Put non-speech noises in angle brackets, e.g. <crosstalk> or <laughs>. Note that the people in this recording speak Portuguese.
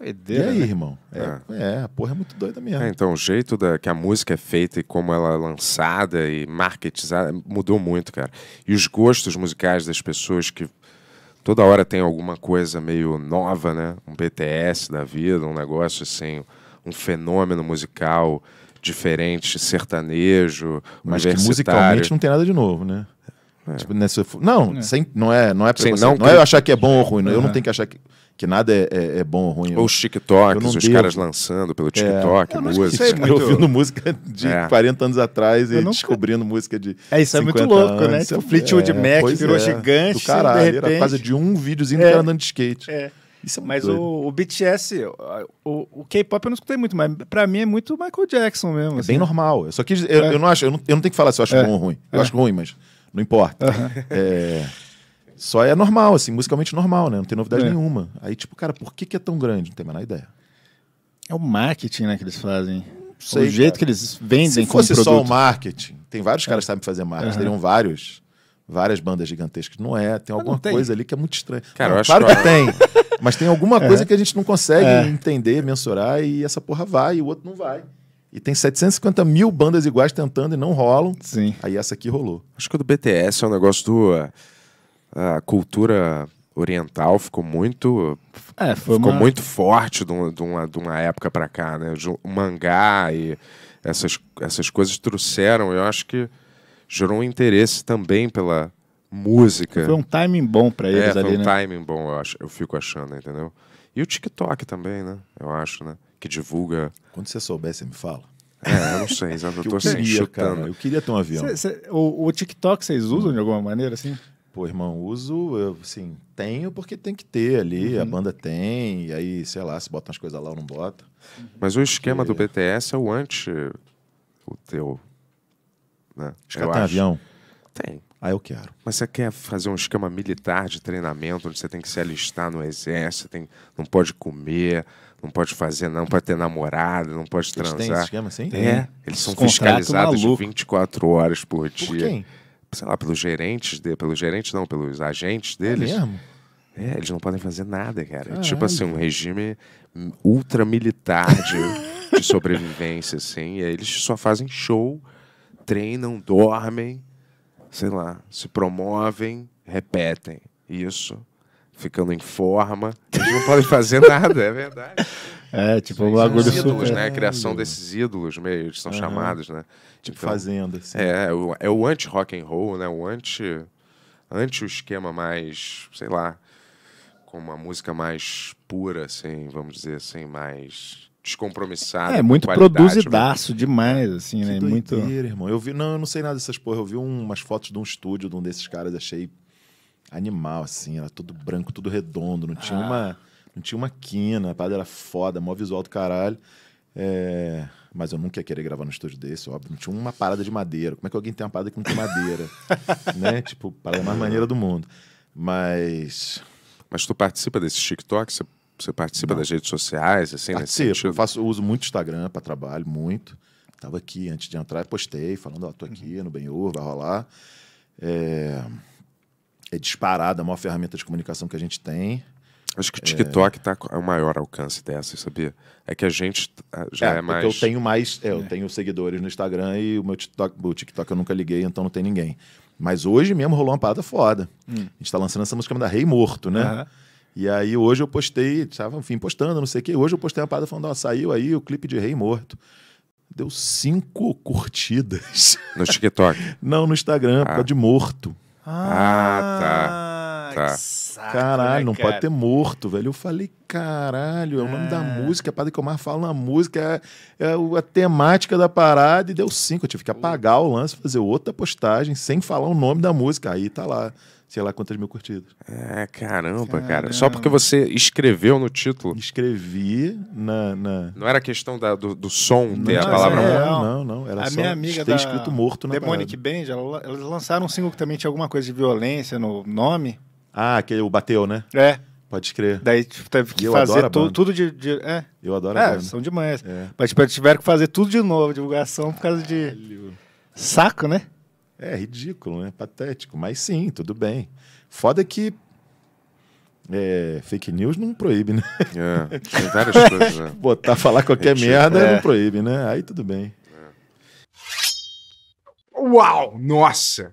Doideira, e aí, né? irmão? É, é. é, a porra é muito doida mesmo. É, então, o jeito da, que a música é feita e como ela é lançada e marketizada mudou muito, cara. E os gostos musicais das pessoas que toda hora tem alguma coisa meio nova, né? Um BTS da vida, um negócio assim, um fenômeno musical diferente, sertanejo, Mas que musicalmente não tem nada de novo, né? É. Tipo, nessa... Né, não, é. Sem, não é, não é, não, não é achar que é bom ou ruim. Uhum. Eu não é. tenho que achar que que nada é, é, é bom ou ruim. Ou os TikToks, os devo. caras lançando pelo é. TikTok, é, <laughs> eu música. muito... ouvindo música de é. 40 anos atrás e nunca... descobrindo música de. É, isso é muito louco, né? anos. né? o tipo, Fleetwood é. Mac virou é. gigante. Do caralho, de repente... era quase de um videozinho do cara andando de skate. É. Isso é mas o, o BTS, o, o K-pop eu não escutei muito, mas pra mim é muito Michael Jackson mesmo. É assim. bem normal. Eu só quis. Eu, eu não acho, eu não, eu não, tenho que falar se eu acho bom ou ruim. Eu acho ruim, mas não importa. Uh -huh. É. Só é normal, assim, musicalmente normal, né? Não tem novidade é. nenhuma. Aí, tipo, cara, por que, que é tão grande? Não tem a menor ideia. É o marketing, né, que eles fazem. Sei, o jeito cara. que eles vendem Se fosse só o marketing, tem vários é. caras que sabem fazer marketing, uhum. teriam vários, várias bandas gigantescas. Não é, tem ah, alguma tem. coisa ali que é muito estranha. Cara, não, eu acho claro que, que tem. <laughs> Mas tem alguma é. coisa que a gente não consegue é. entender, mensurar, e essa porra vai e o outro não vai. E tem 750 mil bandas iguais tentando e não rolam. Sim. Aí essa aqui rolou. Acho que o do BTS é um negócio do a cultura oriental ficou muito é, ficou uma... muito forte de uma, de uma, época para cá, né? O mangá e essas, essas coisas trouxeram, eu acho que gerou um interesse também pela música. Foi um timing bom para é, eles é, foi ali, um né? timing bom, eu, acho, eu fico achando, entendeu? E o TikTok também, né? Eu acho, né? Que divulga... Quando você souber, você me fala. É, eu não sei, exato. <laughs> eu tô eu assim, queria, assim, chutando. Cara, eu queria ter um avião. Cê, cê, o, o TikTok vocês usam de alguma maneira, assim? Pô, irmão, uso, eu, assim, tenho porque tem que ter ali, uhum. a banda tem, e aí, sei lá, se bota umas coisas lá ou não bota. Uhum. Mas o esquema porque... do BTS é o anti. o teu. Né? Os caras avião? Tem. Ah, eu quero. Mas você quer fazer um esquema militar de treinamento, onde você tem que se alistar no exército, tem, não pode comer, não pode fazer, não pode ter namorado, não pode eles transar. É. Tem esse esquema assim? É. Eles são fiscalizados maluco. 24 horas por dia. Por quem? sei lá, pelos gerentes, de, pelos gerentes não, pelos agentes é deles. É mesmo? É, eles não podem fazer nada, cara. Caralho. É tipo assim, um regime ultramilitar de, <laughs> de sobrevivência, assim. E aí eles só fazem show, treinam, dormem, sei lá, se promovem, repetem. Isso, ficando em forma. Eles não podem fazer nada, é verdade. <laughs> É, tipo, o bagulho super... ídolos, né? A criação desses ídolos meio, eles são uhum. chamados, né? Tipo, então, fazenda, assim. É, é o, é o anti-rock and roll, né? O anti... anti o esquema mais, sei lá, com uma música mais pura, assim, vamos dizer assim, mais descompromissado. É, muito produzidaço demais, assim, que né? muito. irmão. Eu vi, não, eu não sei nada dessas porra. Eu vi um, umas fotos de um estúdio de um desses caras, achei animal, assim, era tudo branco, tudo redondo, não tinha ah. uma tinha uma quina, a parada era foda, mó visual do caralho. É... Mas eu nunca ia querer gravar num estúdio desse, óbvio. Não tinha uma parada de madeira. Como é que alguém tem uma parada que não tem madeira? <laughs> né? Tipo, parada mais maneira do mundo. Mas. Mas tu participa desses TikTok? Você, você participa não. das redes sociais? Assim, Participo. Eu faço, eu uso muito Instagram para trabalho, muito. Tava aqui antes de entrar, postei, falando, ó, oh, tô aqui uhum. no Benhur, vai rolar. É, é disparada a maior ferramenta de comunicação que a gente tem. Acho que o é. TikTok está com é o maior alcance dessa, sabia? É que a gente ah, já é, é mais. Eu tenho mais, é, eu é. tenho seguidores no Instagram e o meu TikTok, o TikTok eu nunca liguei, então não tem ninguém. Mas hoje mesmo rolou uma parada foda. Hum. A gente está lançando essa música da Rei Morto, né? Uhum. E aí hoje eu postei, estava, enfim, postando, não sei o quê. Hoje eu postei uma parada falando, ó, saiu aí o clipe de Rei Morto. Deu cinco curtidas. No TikTok? <laughs> não, no Instagram, ah. por causa de morto. Ah, ah tá tá. Saco, caralho, né, não cara? pode ter morto, velho. Eu falei, caralho, é o nome da é. música, a parada que eu mais falo na música, é, é a temática da parada, e deu cinco. Eu tive que apagar o lance, fazer outra postagem, sem falar o nome da música. Aí tá lá sei lá quantas mil curtidas. É, caramba, caramba, cara. Só porque você escreveu no título. Escrevi na. na... Não era questão da, do, do som ter a palavra é, não. não, não. Era a só minha amiga ter da escrito morto na Demonic parada. Band, elas lançaram um single que também tinha alguma coisa de violência no nome. Ah, aquele o bateu, né? É. Pode crer. Daí tipo, teve que fazer tu, tudo de, de, É. Eu adoro é, a banda. são demais. É. Mas tipo, tiveram que fazer tudo de novo, divulgação por causa de. Caralho. Saco, né? É ridículo, é Patético. Mas sim, tudo bem. Foda que. É, fake news não proíbe, né? É, tem várias coisas. Né? <laughs> Botar, falar qualquer merda é. não proíbe, né? Aí tudo bem. É. Uau! Nossa!